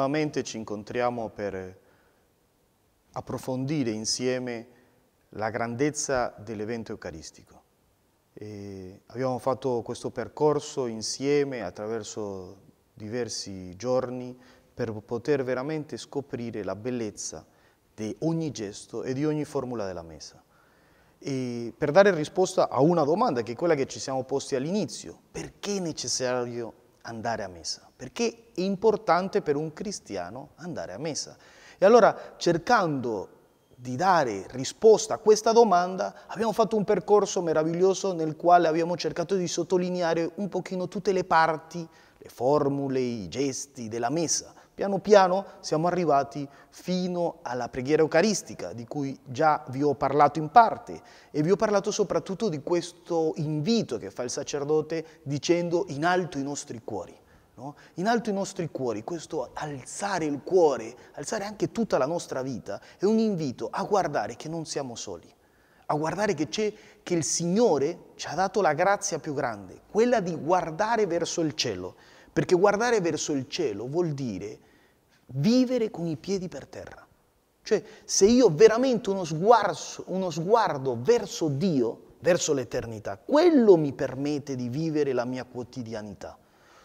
nuovamente ci incontriamo per approfondire insieme la grandezza dell'evento eucaristico. E abbiamo fatto questo percorso insieme attraverso diversi giorni per poter veramente scoprire la bellezza di ogni gesto e di ogni formula della messa. E per dare risposta a una domanda che è quella che ci siamo posti all'inizio, perché è necessario andare a messa, perché è importante per un cristiano andare a messa. E allora cercando di dare risposta a questa domanda, abbiamo fatto un percorso meraviglioso nel quale abbiamo cercato di sottolineare un pochino tutte le parti le formule, i gesti della messa. Piano piano siamo arrivati fino alla preghiera eucaristica, di cui già vi ho parlato in parte, e vi ho parlato soprattutto di questo invito che fa il sacerdote dicendo in alto i nostri cuori. No? In alto i nostri cuori, questo alzare il cuore, alzare anche tutta la nostra vita, è un invito a guardare che non siamo soli a guardare che c'è, che il Signore ci ha dato la grazia più grande, quella di guardare verso il cielo, perché guardare verso il cielo vuol dire vivere con i piedi per terra. Cioè, se io veramente uno sguardo, uno sguardo verso Dio, verso l'eternità, quello mi permette di vivere la mia quotidianità.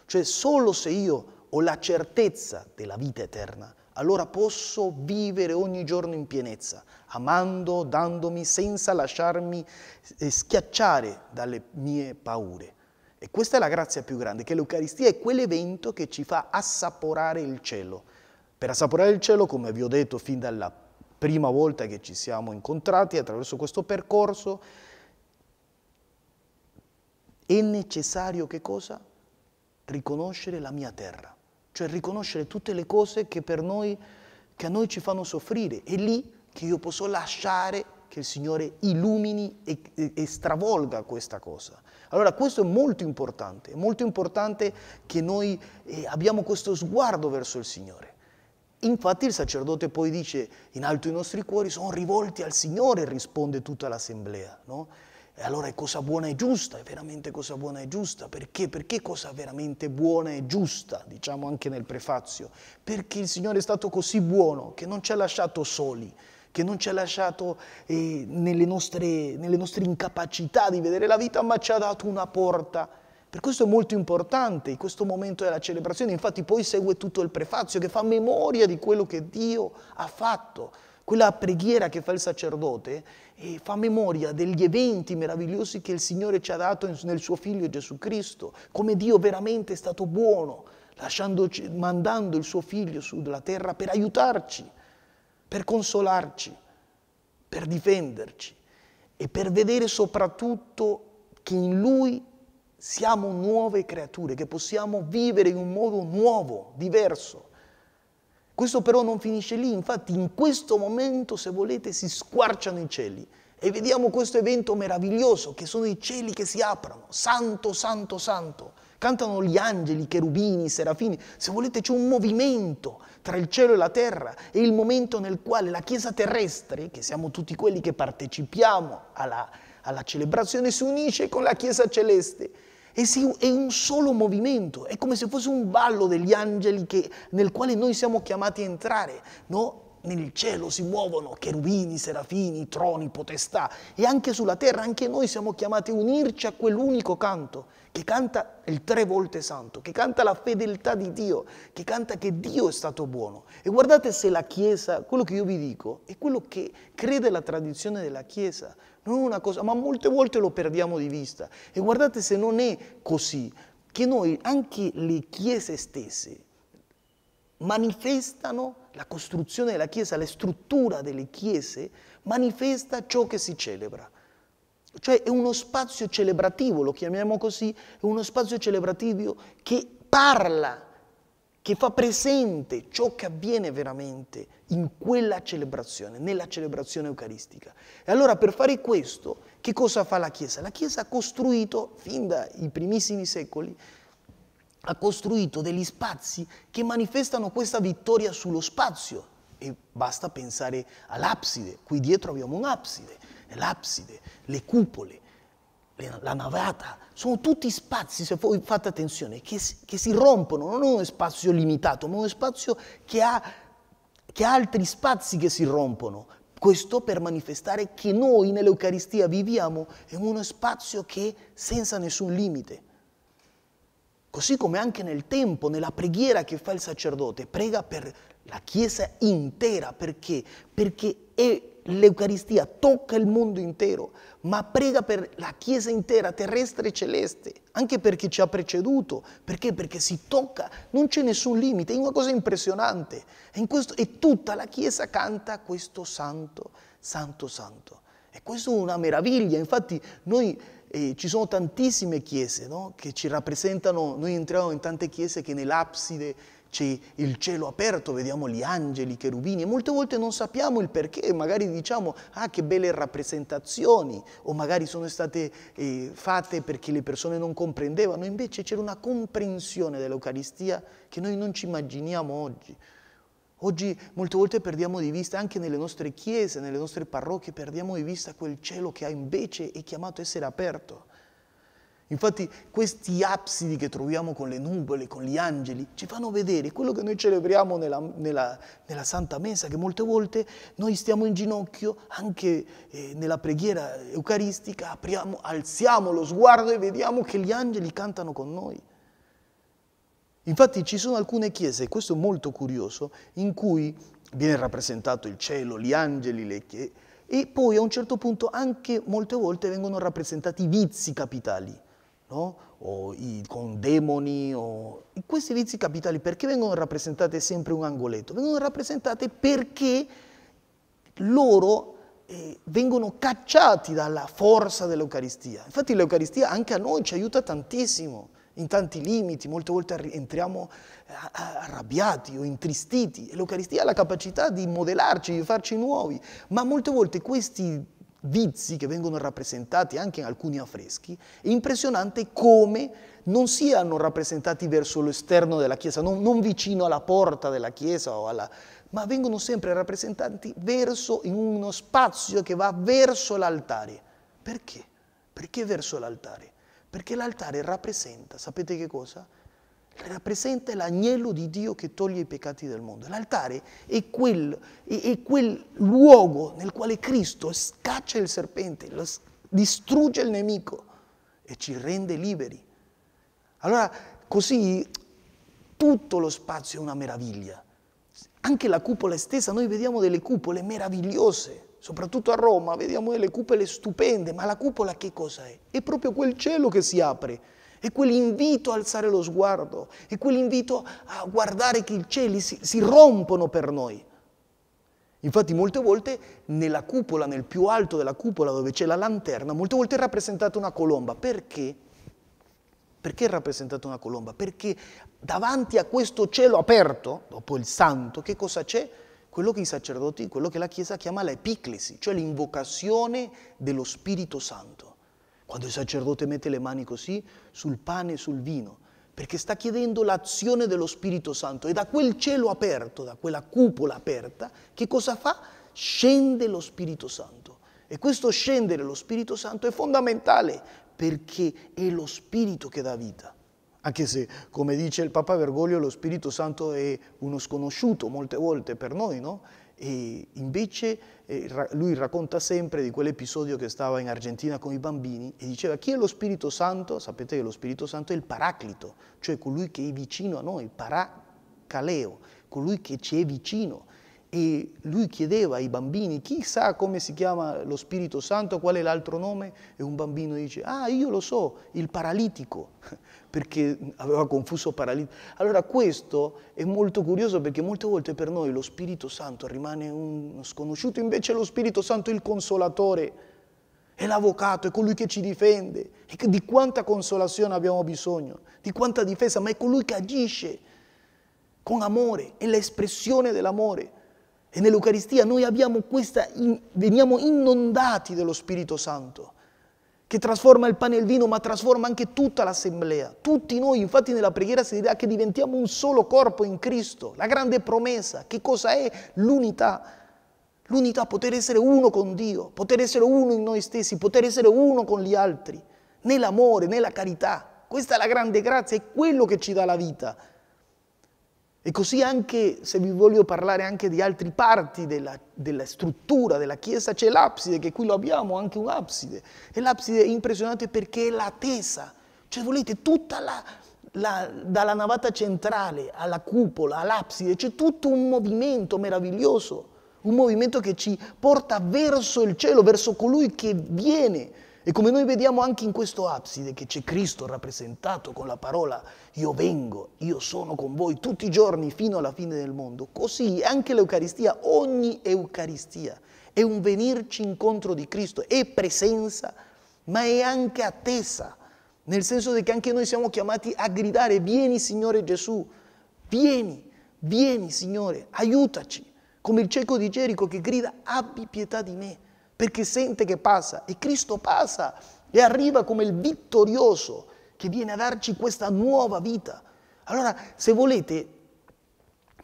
Cioè, solo se io ho la certezza della vita eterna, allora posso vivere ogni giorno in pienezza, amando, dandomi senza lasciarmi eh, schiacciare dalle mie paure. E questa è la grazia più grande, che l'Eucaristia è quell'evento che ci fa assaporare il cielo. Per assaporare il cielo, come vi ho detto fin dalla prima volta che ci siamo incontrati attraverso questo percorso, è necessario che cosa? Riconoscere la mia terra cioè riconoscere tutte le cose che per noi, che a noi ci fanno soffrire. È lì che io posso lasciare che il Signore illumini e, e, e stravolga questa cosa. Allora questo è molto importante, è molto importante che noi eh, abbiamo questo sguardo verso il Signore. Infatti il sacerdote poi dice, in alto i nostri cuori sono rivolti al Signore, risponde tutta l'assemblea. No? E allora è cosa buona e giusta, è veramente cosa buona e giusta. Perché? Perché cosa veramente buona e giusta, diciamo anche nel prefazio? Perché il Signore è stato così buono che non ci ha lasciato soli, che non ci ha lasciato eh, nelle, nostre, nelle nostre incapacità di vedere la vita, ma ci ha dato una porta. Per questo è molto importante questo momento della celebrazione, infatti poi segue tutto il prefazio che fa memoria di quello che Dio ha fatto quella preghiera che fa il sacerdote eh, fa memoria degli eventi meravigliosi che il Signore ci ha dato nel suo Figlio Gesù Cristo, come Dio veramente è stato buono, mandando il suo Figlio sulla terra per aiutarci, per consolarci, per difenderci e per vedere soprattutto che in Lui siamo nuove creature, che possiamo vivere in un modo nuovo, diverso. Questo però non finisce lì, infatti in questo momento, se volete, si squarciano i cieli e vediamo questo evento meraviglioso che sono i cieli che si aprono, santo, santo, santo. Cantano gli angeli, i cherubini, i serafini. Se volete c'è un movimento tra il cielo e la terra e il momento nel quale la Chiesa terrestre, che siamo tutti quelli che partecipiamo alla, alla celebrazione, si unisce con la Chiesa celeste è un solo movimento, è come se fosse un ballo degli angeli che, nel quale noi siamo chiamati a entrare, no? nel cielo si muovono cherubini, serafini, troni, potestà e anche sulla terra, anche noi siamo chiamati a unirci a quell'unico canto che canta il tre volte santo, che canta la fedeltà di Dio, che canta che Dio è stato buono. E guardate se la Chiesa, quello che io vi dico, è quello che crede la tradizione della Chiesa, non è una cosa, ma molte volte lo perdiamo di vista. E guardate se non è così, che noi, anche le Chiese stesse, manifestano la costruzione della Chiesa, la struttura delle Chiese manifesta ciò che si celebra. Cioè è uno spazio celebrativo, lo chiamiamo così, è uno spazio celebrativo che parla, che fa presente ciò che avviene veramente in quella celebrazione, nella celebrazione eucaristica. E allora per fare questo, che cosa fa la Chiesa? La Chiesa ha costruito, fin dai primissimi secoli, ha costruito degli spazi che manifestano questa vittoria sullo spazio. E basta pensare all'abside, qui dietro abbiamo un'abside, l'abside, le cupole, la navata, sono tutti spazi, se voi fate attenzione, che si, che si rompono, non è uno spazio limitato, ma uno spazio che ha, che ha altri spazi che si rompono. Questo per manifestare che noi nell'Eucaristia viviamo in uno spazio che senza nessun limite. Così come anche nel tempo, nella preghiera che fa il sacerdote, prega per la Chiesa intera, perché? Perché l'Eucaristia tocca il mondo intero, ma prega per la Chiesa intera, terrestre e celeste, anche perché ci ha preceduto, perché? Perché si tocca, non c'è nessun limite, è una cosa impressionante. E, questo, e tutta la Chiesa canta questo santo, santo, santo. E questa è una meraviglia, infatti noi eh, ci sono tantissime chiese no? che ci rappresentano, noi entriamo in tante chiese che nell'abside c'è il cielo aperto, vediamo gli angeli, i cherubini e molte volte non sappiamo il perché, magari diciamo ah che belle rappresentazioni o magari sono state eh, fatte perché le persone non comprendevano, invece c'era una comprensione dell'Eucaristia che noi non ci immaginiamo oggi. Oggi molte volte perdiamo di vista, anche nelle nostre chiese, nelle nostre parrocchie, perdiamo di vista quel cielo che invece è chiamato a essere aperto. Infatti questi absidi che troviamo con le nuvole, con gli angeli, ci fanno vedere quello che noi celebriamo nella, nella, nella Santa Messa, che molte volte noi stiamo in ginocchio, anche eh, nella preghiera eucaristica, apriamo, alziamo lo sguardo e vediamo che gli angeli cantano con noi. Infatti ci sono alcune chiese, e questo è molto curioso, in cui viene rappresentato il cielo, gli angeli, le chiese, e poi a un certo punto anche molte volte vengono rappresentati i vizi capitali, no? o i, con demoni, o... questi vizi capitali perché vengono rappresentati sempre un angoletto? Vengono rappresentati perché loro eh, vengono cacciati dalla forza dell'Eucaristia. Infatti l'Eucaristia anche a noi ci aiuta tantissimo in tanti limiti, molte volte entriamo eh, arrabbiati o intristiti. L'Eucaristia ha la capacità di modellarci, di farci nuovi, ma molte volte questi vizi che vengono rappresentati anche in alcuni affreschi, è impressionante come non siano rappresentati verso l'esterno della Chiesa, non, non vicino alla porta della Chiesa alla, ma vengono sempre rappresentati verso, in uno spazio che va verso l'altare. Perché? Perché verso l'altare? Perché l'altare rappresenta, sapete che cosa? Rappresenta l'agnello di Dio che toglie i peccati del mondo. L'altare è quel, è, è quel luogo nel quale Cristo scaccia il serpente, lo, distrugge il nemico e ci rende liberi. Allora, così tutto lo spazio è una meraviglia. Anche la cupola stessa, noi vediamo delle cupole meravigliose soprattutto a Roma, vediamo delle eh, cupole stupende, ma la cupola che cosa è? È proprio quel cielo che si apre, è quell'invito a alzare lo sguardo, è quell'invito a guardare che i cieli si, si rompono per noi. Infatti molte volte nella cupola, nel più alto della cupola dove c'è la lanterna, molte volte è rappresentata una colomba. Perché? Perché è rappresentata una colomba? Perché davanti a questo cielo aperto, dopo il santo, che cosa c'è? quello che i sacerdoti, quello che la Chiesa chiama la epiclesi, cioè l'invocazione dello Spirito Santo. Quando il sacerdote mette le mani così sul pane e sul vino, perché sta chiedendo l'azione dello Spirito Santo e da quel cielo aperto, da quella cupola aperta, che cosa fa? Scende lo Spirito Santo. E questo scendere lo Spirito Santo è fondamentale perché è lo Spirito che dà vita anche se, come dice il Papa Bergoglio, lo Spirito Santo è uno sconosciuto molte volte per noi, no? E invece eh, lui racconta sempre di quell'episodio che stava in Argentina con i bambini e diceva chi è lo Spirito Santo? Sapete che lo Spirito Santo è il paraclito, cioè colui che è vicino a noi, paracaleo, colui che ci è vicino e lui chiedeva ai bambini, chissà come si chiama lo Spirito Santo, qual è l'altro nome? E un bambino dice, ah io lo so, il paralitico, perché aveva confuso paralitico. Allora questo è molto curioso perché molte volte per noi lo Spirito Santo rimane uno sconosciuto, invece lo Spirito Santo è il consolatore, è l'avvocato, è colui che ci difende, e di quanta consolazione abbiamo bisogno, di quanta difesa, ma è colui che agisce con amore, è l'espressione dell'amore. E nell'Eucaristia noi abbiamo questa, in, veniamo inondati dello Spirito Santo, che trasforma il pane e il vino, ma trasforma anche tutta l'assemblea. Tutti noi, infatti nella preghiera si dirà che diventiamo un solo corpo in Cristo, la grande promessa. Che cosa è l'unità? L'unità, poter essere uno con Dio, poter essere uno in noi stessi, poter essere uno con gli altri, nell'amore, nella carità. Questa è la grande grazia, è quello che ci dà la vita. E così anche se vi voglio parlare anche di altre parti della, della struttura della chiesa, c'è l'abside, che qui lo abbiamo, anche un abside. E l'abside è impressionante perché è la tesa, cioè volete tutta la, la, dalla navata centrale alla cupola, all'abside, c'è tutto un movimento meraviglioso, un movimento che ci porta verso il cielo, verso colui che viene, e come noi vediamo anche in questo abside che c'è Cristo rappresentato con la parola io vengo, io sono con voi tutti i giorni fino alla fine del mondo, così anche l'Eucaristia, ogni Eucaristia è un venirci incontro di Cristo, è presenza, ma è anche attesa, nel senso che anche noi siamo chiamati a gridare vieni Signore Gesù, vieni, vieni Signore, aiutaci, come il cieco di Gerico che grida abbi pietà di me perché sente che passa e Cristo passa e arriva come il vittorioso che viene a darci questa nuova vita. Allora, se volete,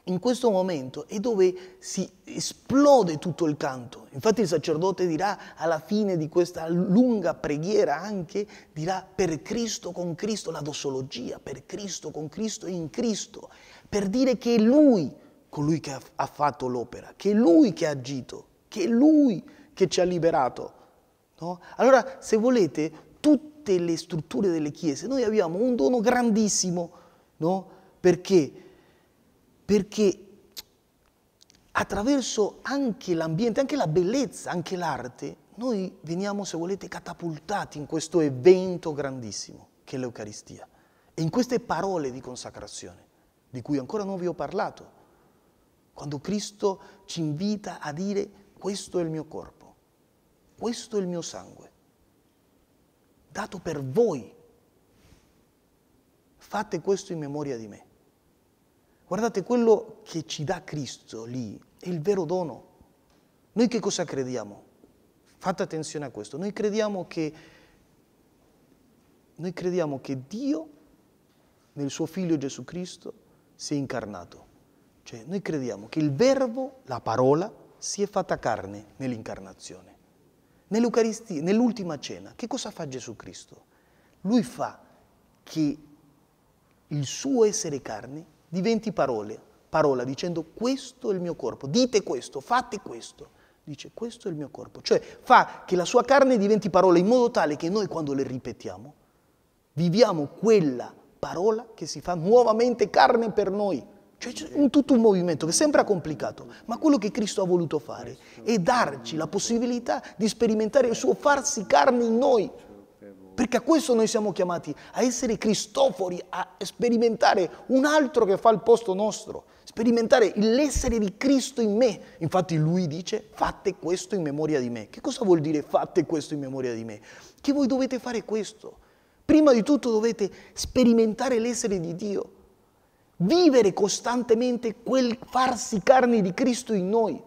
in questo momento è dove si esplode tutto il canto. Infatti il sacerdote dirà alla fine di questa lunga preghiera anche, dirà per Cristo con Cristo, la dosologia, per Cristo con Cristo in Cristo, per dire che è Lui colui che ha fatto l'opera, che è Lui che ha agito, che è Lui che ci ha liberato. No? Allora, se volete, tutte le strutture delle chiese, noi abbiamo un dono grandissimo, no? Perché? Perché attraverso anche l'ambiente, anche la bellezza, anche l'arte, noi veniamo, se volete, catapultati in questo evento grandissimo che è l'Eucaristia e in queste parole di consacrazione, di cui ancora non vi ho parlato, quando Cristo ci invita a dire questo è il mio corpo questo è il mio sangue, dato per voi. Fate questo in memoria di me. Guardate, quello che ci dà Cristo lì è il vero dono. Noi che cosa crediamo? Fate attenzione a questo. Noi crediamo che, noi crediamo che Dio, nel suo figlio Gesù Cristo, si è incarnato. Cioè, noi crediamo che il verbo, la parola, si è fatta carne nell'incarnazione. Nell'Eucaristia, nell'ultima cena, che cosa fa Gesù Cristo? Lui fa che il suo essere carne diventi parole, parola dicendo questo è il mio corpo, dite questo, fate questo. Dice questo è il mio corpo, cioè fa che la sua carne diventi parola in modo tale che noi quando le ripetiamo viviamo quella parola che si fa nuovamente carne per noi. Cioè c'è tutto un movimento che sembra complicato, ma quello che Cristo ha voluto fare è darci la possibilità di sperimentare il suo farsi carne in noi. Perché a questo noi siamo chiamati, a essere cristofori, a sperimentare un altro che fa il posto nostro, sperimentare l'essere di Cristo in me. Infatti lui dice fate questo in memoria di me. Che cosa vuol dire fate questo in memoria di me? Che voi dovete fare questo. Prima di tutto dovete sperimentare l'essere di Dio vivere costantemente quel farsi carne di Cristo in noi,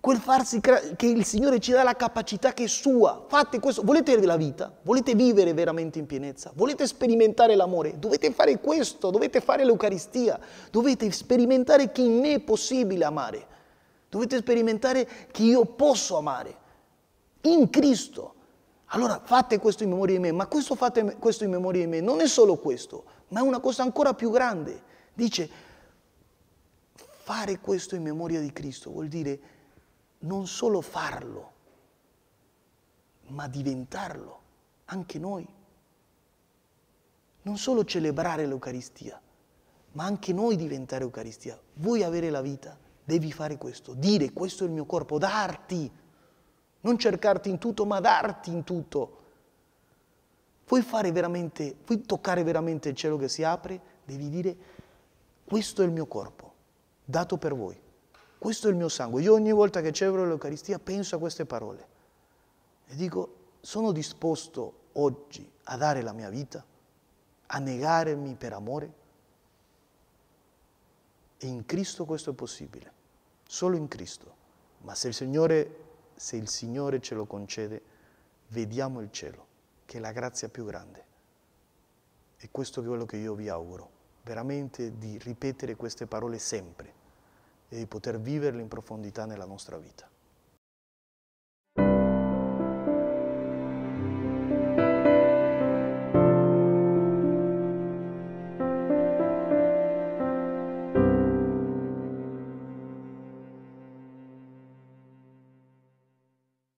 quel farsi che il Signore ci dà la capacità che è sua. Fate questo, volete la vita, volete vivere veramente in pienezza, volete sperimentare l'amore, dovete fare questo, dovete fare l'Eucaristia, dovete sperimentare che in me è possibile amare, dovete sperimentare che io posso amare in Cristo. Allora fate questo in memoria di me, ma questo fate questo in memoria di me non è solo questo, ma è una cosa ancora più grande. Dice, fare questo in memoria di Cristo vuol dire non solo farlo, ma diventarlo, anche noi. Non solo celebrare l'Eucaristia, ma anche noi diventare Eucaristia. Vuoi avere la vita? Devi fare questo, dire questo è il mio corpo, darti, non cercarti in tutto, ma darti in tutto. Vuoi fare veramente, vuoi toccare veramente il cielo che si apre? Devi dire questo è il mio corpo, dato per voi, questo è il mio sangue. Io ogni volta che celebro l'Eucaristia penso a queste parole e dico, sono disposto oggi a dare la mia vita, a negarmi per amore? E in Cristo questo è possibile, solo in Cristo. Ma se il Signore, se il Signore ce lo concede, vediamo il cielo, che è la grazia più grande. E questo è quello che io vi auguro veramente di ripetere queste parole sempre e di poter viverle in profondità nella nostra vita.